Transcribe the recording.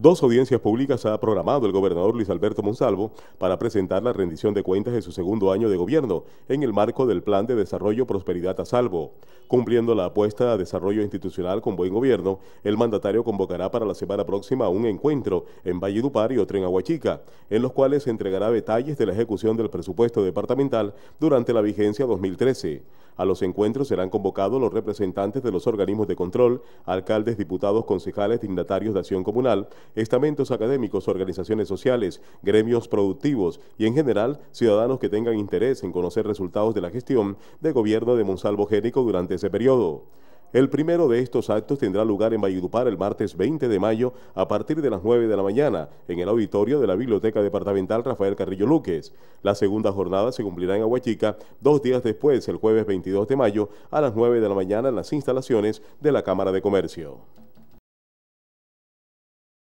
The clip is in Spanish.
Dos audiencias públicas ha programado el gobernador Luis Alberto Monsalvo para presentar la rendición de cuentas de su segundo año de gobierno en el marco del Plan de Desarrollo Prosperidad a Salvo. Cumpliendo la apuesta a desarrollo institucional con buen gobierno, el mandatario convocará para la semana próxima un encuentro en Dupar y otro en Aguachica, en los cuales se entregará detalles de la ejecución del presupuesto departamental durante la vigencia 2013. A los encuentros serán convocados los representantes de los organismos de control, alcaldes, diputados, concejales, dignatarios de acción comunal, estamentos académicos, organizaciones sociales, gremios productivos y en general ciudadanos que tengan interés en conocer resultados de la gestión de gobierno de Monsalvo Génico durante ese periodo. El primero de estos actos tendrá lugar en Valledupar el martes 20 de mayo a partir de las 9 de la mañana en el auditorio de la Biblioteca Departamental Rafael Carrillo Luques. La segunda jornada se cumplirá en Aguachica dos días después, el jueves 22 de mayo a las 9 de la mañana en las instalaciones de la Cámara de Comercio.